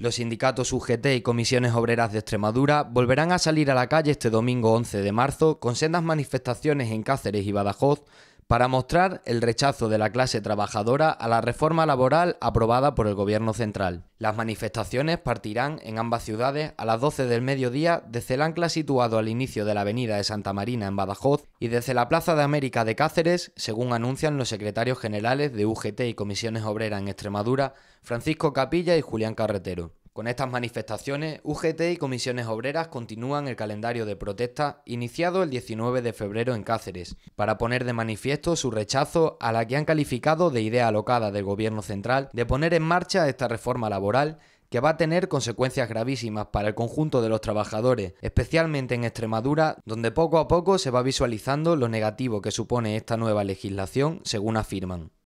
Los sindicatos UGT y comisiones obreras de Extremadura volverán a salir a la calle este domingo 11 de marzo con sendas manifestaciones en Cáceres y Badajoz para mostrar el rechazo de la clase trabajadora a la reforma laboral aprobada por el gobierno central. Las manifestaciones partirán en ambas ciudades a las 12 del mediodía desde el ancla situado al inicio de la avenida de Santa Marina en Badajoz y desde la Plaza de América de Cáceres, según anuncian los secretarios generales de UGT y Comisiones Obreras en Extremadura, Francisco Capilla y Julián Carretero. Con estas manifestaciones, UGT y comisiones obreras continúan el calendario de protesta iniciado el 19 de febrero en Cáceres, para poner de manifiesto su rechazo a la que han calificado de idea alocada del Gobierno central de poner en marcha esta reforma laboral que va a tener consecuencias gravísimas para el conjunto de los trabajadores, especialmente en Extremadura, donde poco a poco se va visualizando lo negativo que supone esta nueva legislación, según afirman.